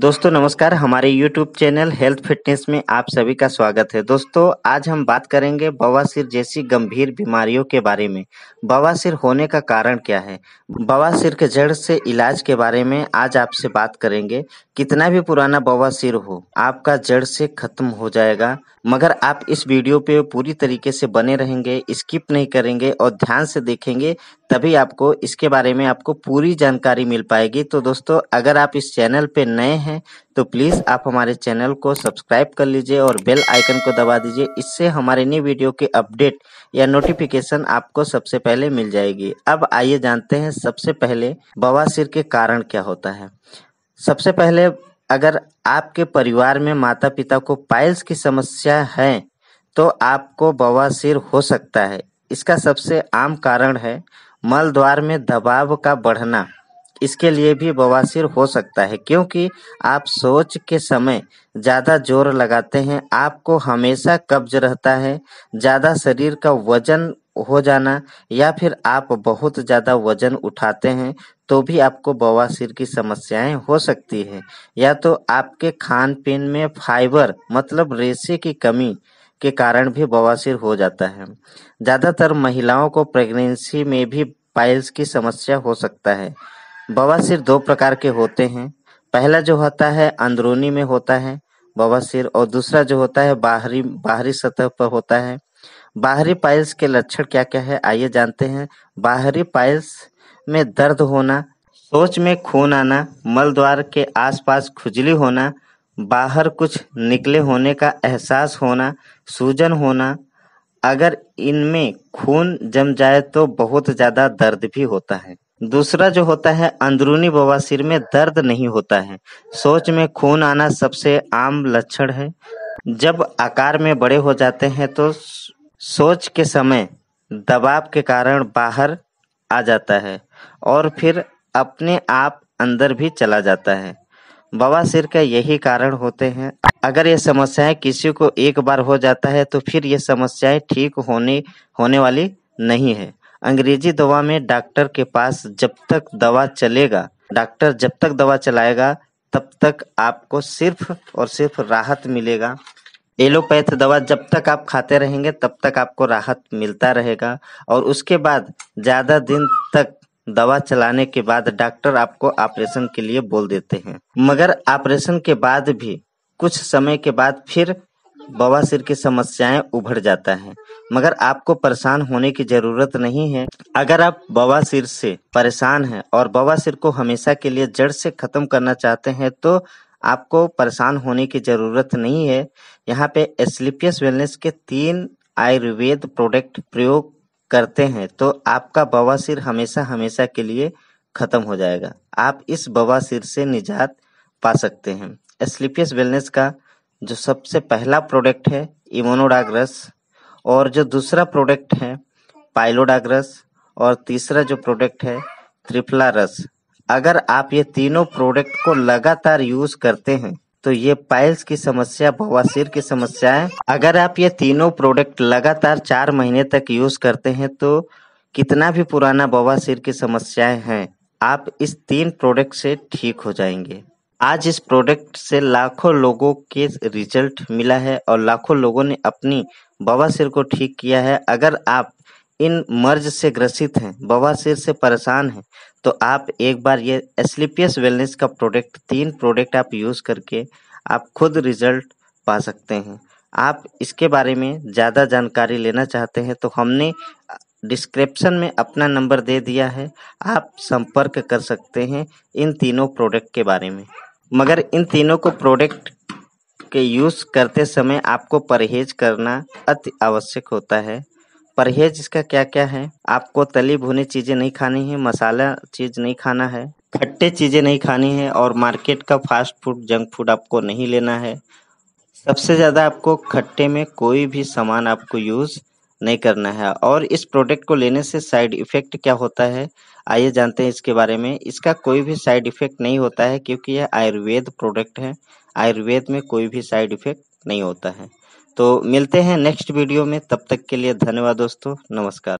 दोस्तों नमस्कार हमारे YouTube चैनल हेल्थ फिटनेस में आप सभी का स्वागत है दोस्तों आज हम बात करेंगे बवासीर जैसी गंभीर बीमारियों के बारे में बवासीर होने का कारण क्या है बवासीर के जड़ से इलाज के बारे में आज आपसे बात करेंगे कितना भी पुराना बवासीर हो आपका जड़ से खत्म हो जाएगा मगर आप इस वीडियो पे पूरी तरीके से बने रहेंगे स्किप नहीं करेंगे और ध्यान से देखेंगे तभी आपको इसके बारे में आपको पूरी जानकारी मिल पाएगी तो दोस्तों अगर आप इस चैनल पे नए हैं तो प्लीज़ आप हमारे चैनल को सब्सक्राइब कर लीजिए और बेल आइकन को दबा दीजिए इससे हमारे नई वीडियो के अपडेट या नोटिफिकेशन आपको सबसे पहले मिल जाएगी अब आइए जानते हैं सबसे पहले बवासीर के कारण क्या होता है सबसे पहले अगर आपके परिवार में माता पिता को पाइल्स की समस्या है तो आपको बवासीर हो सकता है इसका सबसे आम कारण है मल द्वार में दबाव का बढ़ना इसके लिए भी बवासीर हो सकता है क्योंकि आप सोच के समय ज़्यादा जोर लगाते हैं आपको हमेशा कब्ज रहता है ज़्यादा शरीर का वजन हो जाना या फिर आप बहुत ज़्यादा वजन उठाते हैं तो भी आपको बवासीर की समस्याएं हो सकती है या तो आपके खान पीन में फाइबर मतलब रेशे की कमी के कारण भी बवासीर हो जाता है ज़्यादातर महिलाओं को प्रेगनेंसी में भी पाइल्स की समस्या हो सकता है बवासीर दो प्रकार के होते हैं पहला जो होता है अंदरूनी में होता है बवासीर और दूसरा जो होता है बाहरी बाहरी सतह पर होता है बाहरी पाइल्स के लक्षण क्या क्या है आइए जानते हैं बाहरी पाइल्स में दर्द होना सोच में खून आना मल द्वार के आसपास खुजली होना बाहर कुछ निकले होने का एहसास होना सूजन होना अगर इनमें खून जम जाए तो बहुत ज़्यादा दर्द भी होता है दूसरा जो होता है अंदरूनी बवासीर में दर्द नहीं होता है सोच में खून आना सबसे आम लक्षण है जब आकार में बड़े हो जाते हैं तो सोच के समय दबाव के कारण बाहर आ जाता है और फिर अपने आप अंदर भी चला जाता है बवासीर का यही कारण होते हैं अगर ये समस्याएं किसी को एक बार हो जाता है तो फिर ये समस्याएं ठीक होने होने वाली नहीं है अंग्रेजी दवा में डॉक्टर के पास जब तक दवा चलेगा डॉक्टर जब तक दवा चलाएगा तब तक आपको सिर्फ और सिर्फ राहत मिलेगा एलोपैथ दवा जब तक आप खाते रहेंगे तब तक आपको राहत मिलता रहेगा और उसके बाद ज़्यादा दिन तक दवा चलाने के बाद डॉक्टर आपको ऑपरेशन के लिए बोल देते हैं मगर ऑपरेशन के बाद भी कुछ समय के बाद फिर बवासीर की समस्याएं उभर जाता है मगर आपको परेशान होने की जरूरत नहीं है अगर आप बवासीर से परेशान हैं और बवासीर को हमेशा के लिए जड़ से खत्म करना चाहते हैं तो आपको परेशान होने की जरूरत नहीं है यहाँ पे एस्लिपियस वेलनेस के तीन आयुर्वेद प्रोडक्ट प्रयोग करते हैं तो आपका बवासीर हमेशा हमेशा के लिए खत्म हो जाएगा आप इस बवासीर से निजात पा सकते हैं एस्लिपियस वेलनेस का जो सबसे पहला प्रोडक्ट है इमोनोडाग्रस और जो दूसरा प्रोडक्ट है पाइलोडाग्रस और तीसरा जो प्रोडक्ट है त्रिफला रस अगर आप ये तीनों प्रोडक्ट को लगातार यूज करते हैं तो ये पाइल्स की समस्या बवासीर की समस्या है अगर आप ये तीनों प्रोडक्ट लगातार चार महीने तक यूज करते हैं तो कितना भी पुराना बवासीर की समस्याएं हैं आप इस तीन प्रोडक्ट से ठीक हो जाएंगे आज इस प्रोडक्ट से लाखों लोगों के रिजल्ट मिला है और लाखों लोगों ने अपनी बवासीर को ठीक किया है अगर आप इन मर्ज से ग्रसित हैं बवासीर से परेशान हैं तो आप एक बार ये एसलीपियस वेलनेस का प्रोडक्ट तीन प्रोडक्ट आप यूज़ करके आप खुद रिजल्ट पा सकते हैं आप इसके बारे में ज़्यादा जानकारी लेना चाहते हैं तो हमने डिस्क्रिप्शन में अपना नंबर दे दिया है आप संपर्क कर सकते हैं इन तीनों प्रोडक्ट के बारे में मगर इन तीनों को प्रोडक्ट के यूज़ करते समय आपको परहेज करना अति आवश्यक होता है परहेज इसका क्या क्या है आपको तली भुनी चीज़ें नहीं खानी है मसाला चीज़ नहीं खाना है खट्टे चीज़ें नहीं खानी है और मार्केट का फास्ट फूड जंक फूड आपको नहीं लेना है सबसे ज़्यादा आपको खट्टे में कोई भी सामान आपको यूज़ नहीं करना है और इस प्रोडक्ट को लेने से साइड इफ़ेक्ट क्या होता है आइए जानते हैं इसके बारे में इसका कोई भी साइड इफ़ेक्ट नहीं होता है क्योंकि यह आयुर्वेद प्रोडक्ट है आयुर्वेद में कोई भी साइड इफ़ेक्ट नहीं होता है तो मिलते हैं नेक्स्ट वीडियो में तब तक के लिए धन्यवाद दोस्तों नमस्कार